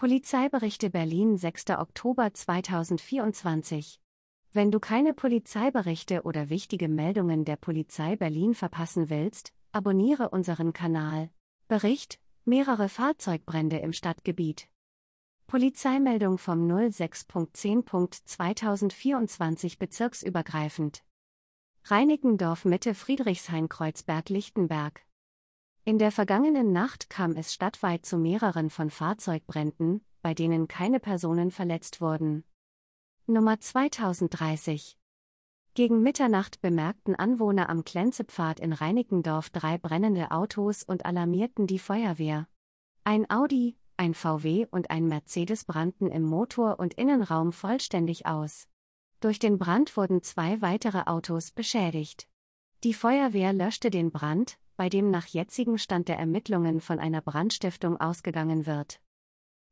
Polizeiberichte Berlin 6. Oktober 2024 Wenn du keine Polizeiberichte oder wichtige Meldungen der Polizei Berlin verpassen willst, abonniere unseren Kanal. Bericht: Mehrere Fahrzeugbrände im Stadtgebiet. Polizeimeldung vom 06.10.2024 bezirksübergreifend. Reinickendorf Mitte Friedrichshain Kreuzberg Lichtenberg in der vergangenen Nacht kam es stadtweit zu mehreren von Fahrzeugbränden, bei denen keine Personen verletzt wurden. Nummer 2030 gegen Mitternacht bemerkten Anwohner am Klenzepfad in Reinickendorf drei brennende Autos und alarmierten die Feuerwehr. Ein Audi, ein VW und ein Mercedes brannten im Motor und Innenraum vollständig aus. Durch den Brand wurden zwei weitere Autos beschädigt. Die Feuerwehr löschte den Brand, bei dem nach jetzigem Stand der Ermittlungen von einer Brandstiftung ausgegangen wird.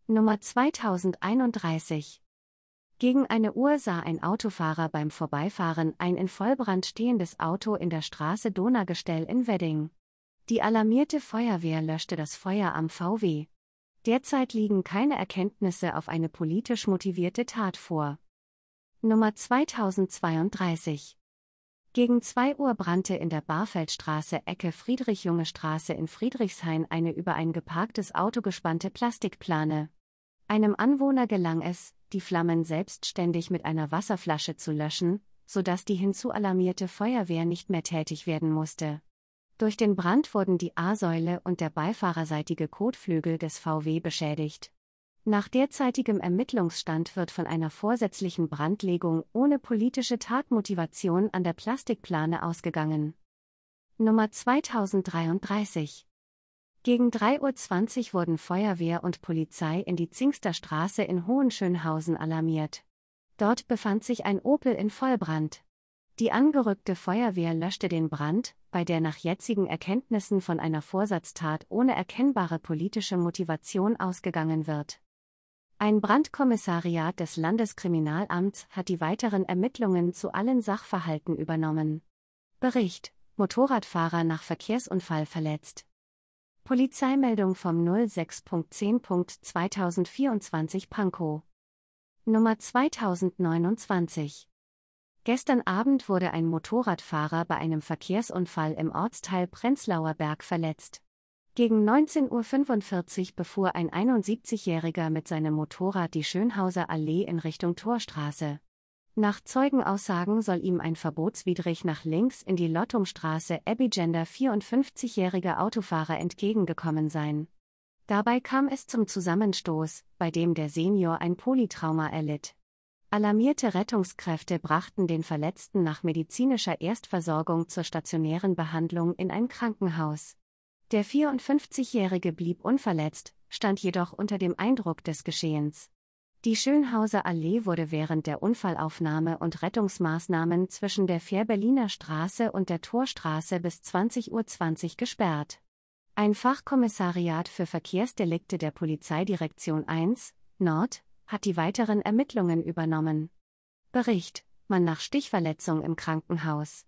Nummer 2031 gegen eine Uhr sah ein Autofahrer beim Vorbeifahren ein in Vollbrand stehendes Auto in der Straße Donagestell in Wedding. Die alarmierte Feuerwehr löschte das Feuer am VW. Derzeit liegen keine Erkenntnisse auf eine politisch motivierte Tat vor. Nummer 2032 gegen 2 Uhr brannte in der Barfeldstraße Ecke Friedrich-Junge-Straße in Friedrichshain eine über ein geparktes Auto gespannte Plastikplane. Einem Anwohner gelang es, die Flammen selbstständig mit einer Wasserflasche zu löschen, sodass die hinzualarmierte Feuerwehr nicht mehr tätig werden musste. Durch den Brand wurden die A-Säule und der beifahrerseitige Kotflügel des VW beschädigt. Nach derzeitigem Ermittlungsstand wird von einer vorsätzlichen Brandlegung ohne politische Tatmotivation an der Plastikplane ausgegangen. Nummer 2033 gegen 3.20 Uhr wurden Feuerwehr und Polizei in die Zingster Straße in Hohenschönhausen alarmiert. Dort befand sich ein Opel in Vollbrand. Die angerückte Feuerwehr löschte den Brand, bei der nach jetzigen Erkenntnissen von einer Vorsatztat ohne erkennbare politische Motivation ausgegangen wird. Ein Brandkommissariat des Landeskriminalamts hat die weiteren Ermittlungen zu allen Sachverhalten übernommen. Bericht: Motorradfahrer nach Verkehrsunfall verletzt. Polizeimeldung vom 06.10.2024 Pankow. Nummer 2029. Gestern Abend wurde ein Motorradfahrer bei einem Verkehrsunfall im Ortsteil Prenzlauer Berg verletzt. Gegen 19.45 Uhr befuhr ein 71-Jähriger mit seinem Motorrad die Schönhauser Allee in Richtung Torstraße. Nach Zeugenaussagen soll ihm ein verbotswidrig nach links in die Lottumstraße Abigender 54-jähriger Autofahrer entgegengekommen sein. Dabei kam es zum Zusammenstoß, bei dem der Senior ein Polytrauma erlitt. Alarmierte Rettungskräfte brachten den Verletzten nach medizinischer Erstversorgung zur stationären Behandlung in ein Krankenhaus. Der 54-Jährige blieb unverletzt, stand jedoch unter dem Eindruck des Geschehens. Die Schönhauser Allee wurde während der Unfallaufnahme und Rettungsmaßnahmen zwischen der Fährberliner Straße und der Torstraße bis 20.20 Uhr 20 gesperrt. Ein Fachkommissariat für Verkehrsdelikte der Polizeidirektion 1, Nord, hat die weiteren Ermittlungen übernommen. Bericht: Mann nach Stichverletzung im Krankenhaus.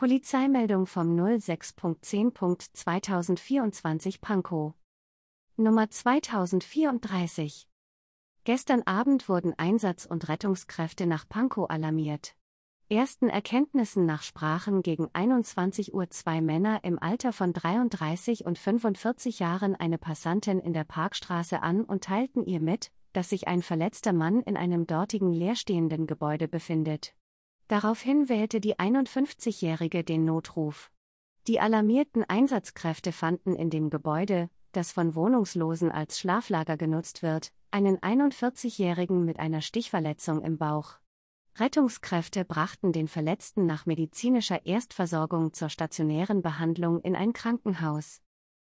Polizeimeldung vom 06.10.2024 Pankow. Nummer 2034. Gestern Abend wurden Einsatz- und Rettungskräfte nach Pankow alarmiert. Ersten Erkenntnissen nach sprachen gegen 21 Uhr zwei Männer im Alter von 33 und 45 Jahren eine Passantin in der Parkstraße an und teilten ihr mit, dass sich ein verletzter Mann in einem dortigen leerstehenden Gebäude befindet. Daraufhin wählte die 51-Jährige den Notruf. Die alarmierten Einsatzkräfte fanden in dem Gebäude, das von Wohnungslosen als Schlaflager genutzt wird, einen 41-Jährigen mit einer Stichverletzung im Bauch. Rettungskräfte brachten den Verletzten nach medizinischer Erstversorgung zur stationären Behandlung in ein Krankenhaus.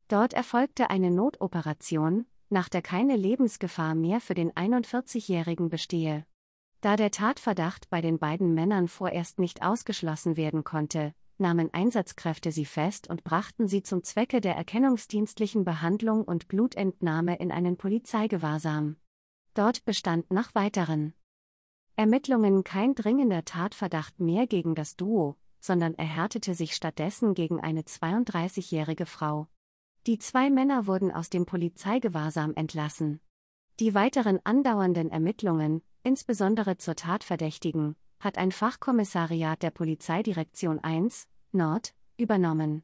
Dort erfolgte eine Notoperation, nach der keine Lebensgefahr mehr für den 41-Jährigen bestehe. Da der Tatverdacht bei den beiden Männern vorerst nicht ausgeschlossen werden konnte, nahmen Einsatzkräfte sie fest und brachten sie zum Zwecke der erkennungsdienstlichen Behandlung und Blutentnahme in einen Polizeigewahrsam. Dort bestand nach weiteren Ermittlungen kein dringender Tatverdacht mehr gegen das Duo, sondern erhärtete sich stattdessen gegen eine 32-jährige Frau. Die zwei Männer wurden aus dem Polizeigewahrsam entlassen. Die weiteren andauernden Ermittlungen, insbesondere zur Tatverdächtigen, hat ein Fachkommissariat der Polizeidirektion 1, Nord, übernommen.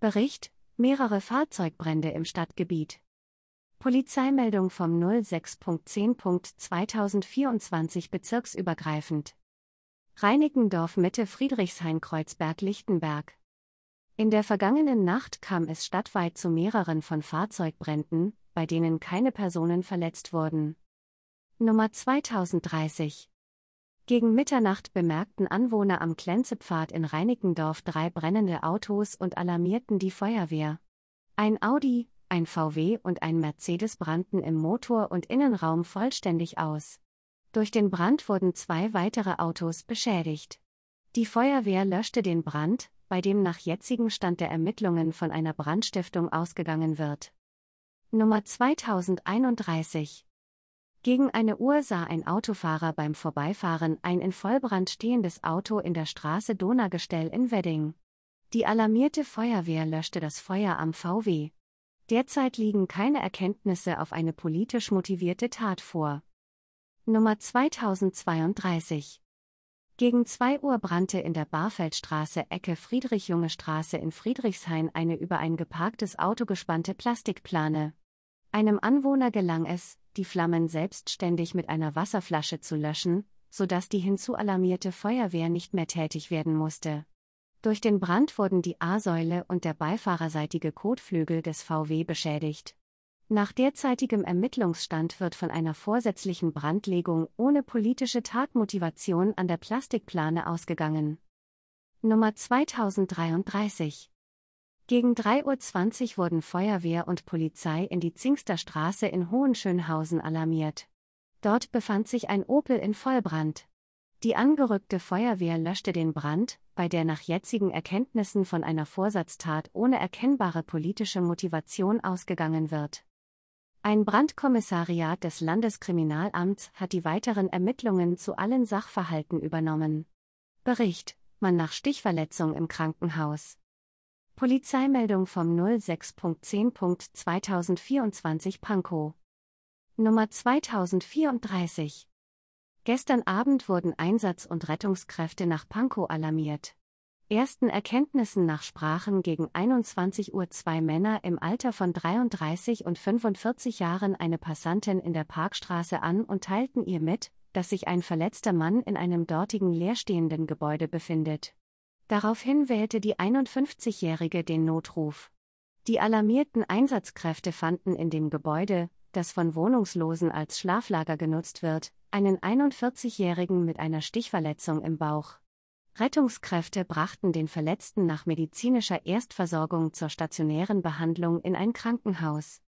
Bericht: Mehrere Fahrzeugbrände im Stadtgebiet. Polizeimeldung vom 06.10.2024 bezirksübergreifend. Reinickendorf Mitte Friedrichshain Kreuzberg Lichtenberg. In der vergangenen Nacht kam es stadtweit zu mehreren von Fahrzeugbränden, bei denen keine Personen verletzt wurden. Nummer 2030. Gegen Mitternacht bemerkten Anwohner am Klenzepfad in Reinickendorf drei brennende Autos und alarmierten die Feuerwehr. Ein Audi, ein VW und ein Mercedes brannten im Motor und Innenraum vollständig aus. Durch den Brand wurden zwei weitere Autos beschädigt. Die Feuerwehr löschte den Brand, bei dem nach jetzigem Stand der Ermittlungen von einer Brandstiftung ausgegangen wird. Nummer 2031 gegen eine Uhr sah ein Autofahrer beim Vorbeifahren ein in Vollbrand stehendes Auto in der Straße Donagestell in Wedding. Die alarmierte Feuerwehr löschte das Feuer am VW. Derzeit liegen keine Erkenntnisse auf eine politisch motivierte Tat vor. Nummer 2032 gegen 2 Uhr brannte in der Barfeldstraße Ecke Friedrich-Junge Straße in Friedrichshain eine über ein geparktes Auto gespannte Plastikplane. Einem Anwohner gelang es, die Flammen selbstständig mit einer Wasserflasche zu löschen, sodass die hinzualarmierte Feuerwehr nicht mehr tätig werden musste. Durch den Brand wurden die A-Säule und der beifahrerseitige Kotflügel des VW beschädigt. Nach derzeitigem Ermittlungsstand wird von einer vorsätzlichen Brandlegung ohne politische Tatmotivation an der Plastikplane ausgegangen. Nummer 2033 gegen 3.20 Uhr wurden Feuerwehr und Polizei in die Zingster Straße in Hohenschönhausen alarmiert. Dort befand sich ein Opel in Vollbrand. Die angerückte Feuerwehr löschte den Brand, bei der nach jetzigen Erkenntnissen von einer Vorsatztat ohne erkennbare politische Motivation ausgegangen wird. Ein Brandkommissariat des Landeskriminalamts hat die weiteren Ermittlungen zu allen Sachverhalten übernommen. Bericht: Mann nach Stichverletzung im Krankenhaus. Polizeimeldung vom 06.10.2024 Pankow. Nummer 2034. Gestern Abend wurden Einsatz- und Rettungskräfte nach Pankow alarmiert. Ersten Erkenntnissen nach sprachen gegen 21 Uhr zwei Männer im Alter von 33 und 45 Jahren eine Passantin in der Parkstraße an und teilten ihr mit, dass sich ein verletzter Mann in einem dortigen leerstehenden Gebäude befindet. Daraufhin wählte die 51-Jährige den Notruf. Die alarmierten Einsatzkräfte fanden in dem Gebäude, das von Wohnungslosen als Schlaflager genutzt wird, einen 41-Jährigen mit einer Stichverletzung im Bauch. Rettungskräfte brachten den Verletzten nach medizinischer Erstversorgung zur stationären Behandlung in ein Krankenhaus.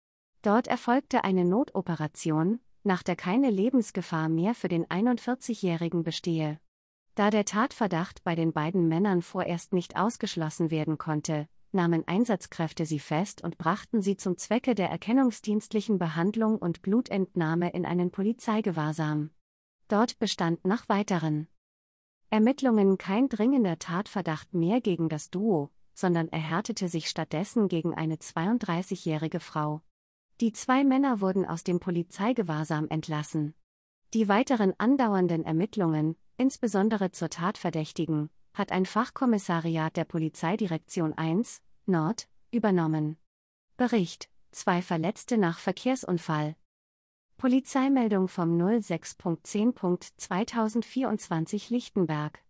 Dort erfolgte eine Notoperation, nach der keine Lebensgefahr mehr für den 41-Jährigen bestehe. Da der Tatverdacht bei den beiden Männern vorerst nicht ausgeschlossen werden konnte, nahmen Einsatzkräfte sie fest und brachten sie zum Zwecke der erkennungsdienstlichen Behandlung und Blutentnahme in einen Polizeigewahrsam. Dort bestand nach weiteren Ermittlungen kein dringender Tatverdacht mehr gegen das Duo, sondern erhärtete sich stattdessen gegen eine 32-jährige Frau. Die zwei Männer wurden aus dem Polizeigewahrsam entlassen. Die weiteren andauernden Ermittlungen, insbesondere zur Tatverdächtigen, hat ein Fachkommissariat der Polizeidirektion 1, Nord, übernommen. Bericht: Zwei Verletzte nach Verkehrsunfall. Polizeimeldung vom 06.10.2024 Lichtenberg.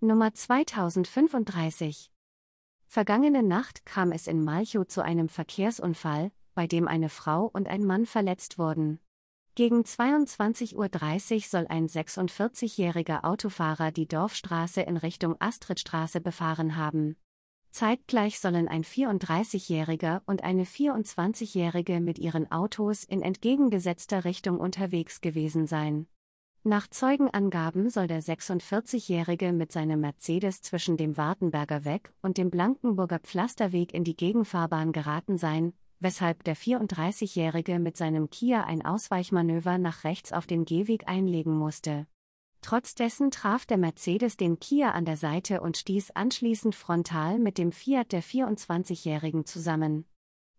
Nummer 2035. Vergangene Nacht kam es in Malchow zu einem Verkehrsunfall, bei dem eine Frau und ein Mann verletzt wurden. Gegen 22.30 Uhr soll ein 46-jähriger Autofahrer die Dorfstraße in Richtung Astridstraße befahren haben. Zeitgleich sollen ein 34-jähriger und eine 24-jährige mit ihren Autos in entgegengesetzter Richtung unterwegs gewesen sein. Nach Zeugenangaben soll der 46-jährige mit seinem Mercedes zwischen dem Wartenberger Weg und dem Blankenburger Pflasterweg in die Gegenfahrbahn geraten sein, weshalb der 34-Jährige mit seinem Kia ein Ausweichmanöver nach rechts auf den Gehweg einlegen musste. Trotz dessen traf der Mercedes den Kia an der Seite und stieß anschließend frontal mit dem Fiat der 24-Jährigen zusammen.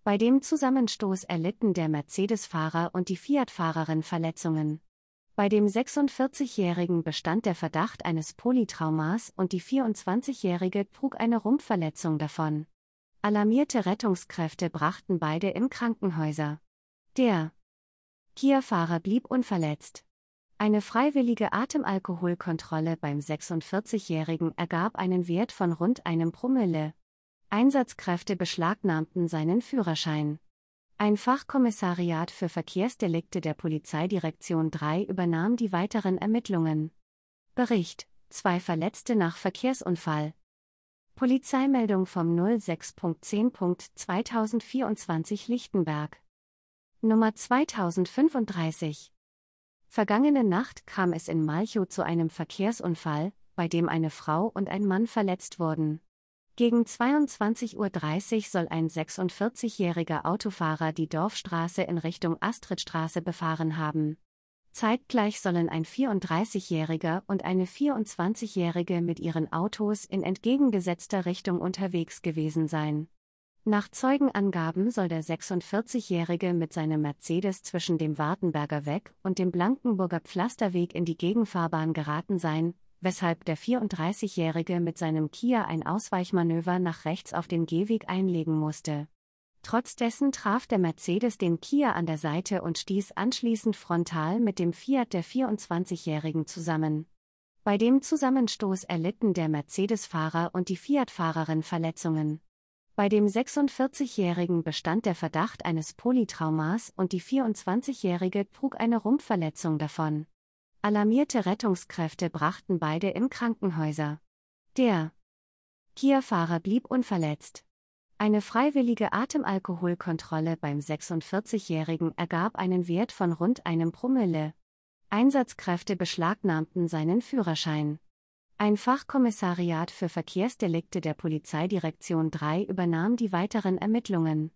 Bei dem Zusammenstoß erlitten der Mercedes-Fahrer und die Fiat-Fahrerin Verletzungen. Bei dem 46-Jährigen bestand der Verdacht eines Polytraumas und die 24-Jährige trug eine Rumpfverletzung davon. Alarmierte Rettungskräfte brachten beide in Krankenhäuser. Der Kia-Fahrer blieb unverletzt. Eine freiwillige Atemalkoholkontrolle beim 46-Jährigen ergab einen Wert von rund einem Promille. Einsatzkräfte beschlagnahmten seinen Führerschein. Ein Fachkommissariat für Verkehrsdelikte der Polizeidirektion 3 übernahm die weiteren Ermittlungen. Bericht: Zwei Verletzte nach Verkehrsunfall. Polizeimeldung vom 06.10.2024 Lichtenberg. Nummer 2035. Vergangene Nacht kam es in Malchow zu einem Verkehrsunfall, bei dem eine Frau und ein Mann verletzt wurden. Gegen 22.30 Uhr soll ein 46-jähriger Autofahrer die Dorfstraße in Richtung Astridstraße befahren haben. Zeitgleich sollen ein 34-Jähriger und eine 24-Jährige mit ihren Autos in entgegengesetzter Richtung unterwegs gewesen sein. Nach Zeugenangaben soll der 46-Jährige mit seinem Mercedes zwischen dem Wartenberger Weg und dem Blankenburger Pflasterweg in die Gegenfahrbahn geraten sein, weshalb der 34-Jährige mit seinem Kia ein Ausweichmanöver nach rechts auf den Gehweg einlegen musste. Trotz dessen traf der Mercedes den Kia an der Seite und stieß anschließend frontal mit dem Fiat der 24-Jährigen zusammen. Bei dem Zusammenstoß erlitten der Mercedes-Fahrer und die Fiat-Fahrerin Verletzungen. Bei dem 46-Jährigen bestand der Verdacht eines Polytraumas und die 24-Jährige trug eine Rumpfverletzung davon. Alarmierte Rettungskräfte brachten beide in Krankenhäuser. Der Kia-Fahrer blieb unverletzt. Eine freiwillige Atemalkoholkontrolle beim 46-Jährigen ergab einen Wert von rund einem Promille. Einsatzkräfte beschlagnahmten seinen Führerschein. Ein Fachkommissariat für Verkehrsdelikte der Polizeidirektion 3 übernahm die weiteren Ermittlungen.